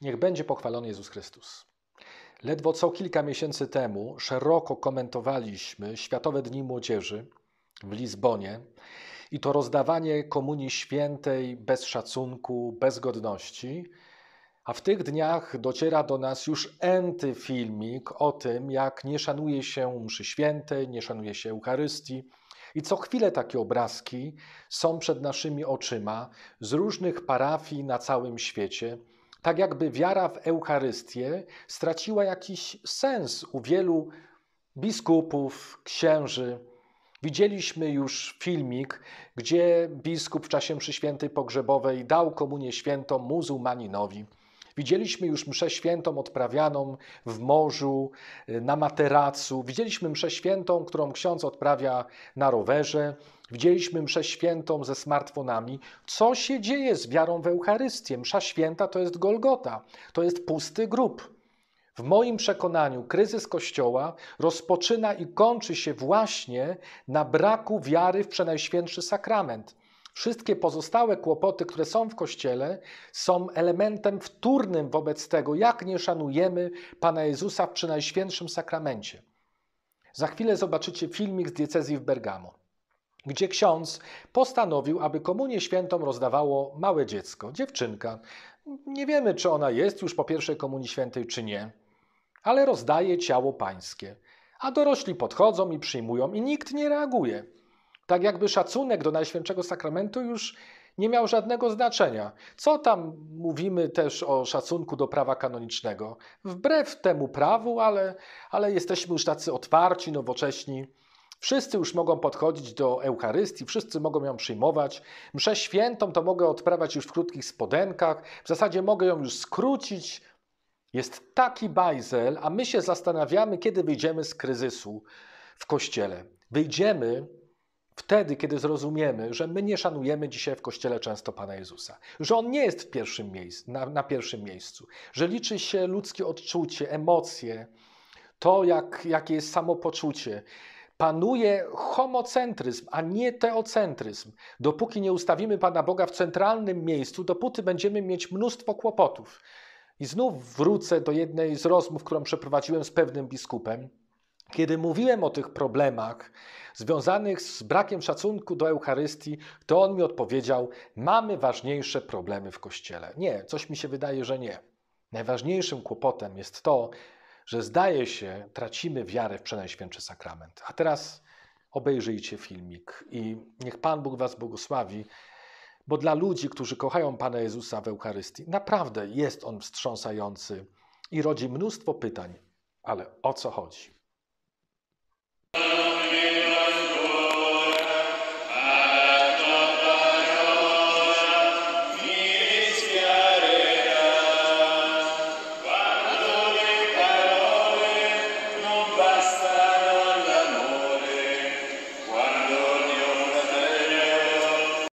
Niech będzie pochwalony Jezus Chrystus. Ledwo co kilka miesięcy temu szeroko komentowaliśmy Światowe Dni Młodzieży w Lizbonie i to rozdawanie Komunii Świętej bez szacunku, bez godności. A w tych dniach dociera do nas już enty filmik o tym, jak nie szanuje się mszy świętej, nie szanuje się Eucharystii. I co chwilę takie obrazki są przed naszymi oczyma z różnych parafii na całym świecie – tak jakby wiara w Eucharystię straciła jakiś sens u wielu biskupów, księży. Widzieliśmy już filmik, gdzie biskup w czasie mszy pogrzebowej dał komunię świętą muzułmaninowi. Widzieliśmy już mszę świętą odprawianą w morzu, y, na materacu. Widzieliśmy mszę świętą, którą ksiądz odprawia na rowerze. Widzieliśmy mszę świętą ze smartfonami. Co się dzieje z wiarą w Eucharystię? Msza święta to jest Golgota, to jest pusty grób. W moim przekonaniu kryzys Kościoła rozpoczyna i kończy się właśnie na braku wiary w Przenajświętszy Sakrament. Wszystkie pozostałe kłopoty, które są w Kościele, są elementem wtórnym wobec tego, jak nie szanujemy Pana Jezusa w najświętszym sakramencie. Za chwilę zobaczycie filmik z diecezji w Bergamo, gdzie ksiądz postanowił, aby komunię świętą rozdawało małe dziecko, dziewczynka. Nie wiemy, czy ona jest już po pierwszej komunii świętej, czy nie, ale rozdaje ciało pańskie. A dorośli podchodzą i przyjmują, i nikt nie reaguje. Tak jakby szacunek do Najświętszego Sakramentu już nie miał żadnego znaczenia. Co tam mówimy też o szacunku do prawa kanonicznego? Wbrew temu prawu, ale, ale jesteśmy już tacy otwarci, nowocześni. Wszyscy już mogą podchodzić do Eucharystii, wszyscy mogą ją przyjmować. Mszę świętą to mogę odprawiać już w krótkich spodenkach, w zasadzie mogę ją już skrócić. Jest taki bajzel, a my się zastanawiamy, kiedy wyjdziemy z kryzysu w kościele. Wyjdziemy, Wtedy, kiedy zrozumiemy, że my nie szanujemy dzisiaj w Kościele często Pana Jezusa, że On nie jest w pierwszym miejscu, na, na pierwszym miejscu, że liczy się ludzkie odczucie, emocje, to, jak, jakie jest samopoczucie, panuje homocentryzm, a nie teocentryzm. Dopóki nie ustawimy Pana Boga w centralnym miejscu, dopóty będziemy mieć mnóstwo kłopotów. I znów wrócę do jednej z rozmów, którą przeprowadziłem z pewnym biskupem kiedy mówiłem o tych problemach związanych z brakiem szacunku do Eucharystii, to on mi odpowiedział: Mamy ważniejsze problemy w kościele. Nie, coś mi się wydaje, że nie. Najważniejszym kłopotem jest to, że zdaje się, tracimy wiarę w Przenajświętszy Sakrament. A teraz obejrzyjcie filmik i niech Pan Bóg Was błogosławi, bo dla ludzi, którzy kochają Pana Jezusa w Eucharystii, naprawdę jest on wstrząsający i rodzi mnóstwo pytań. Ale o co chodzi?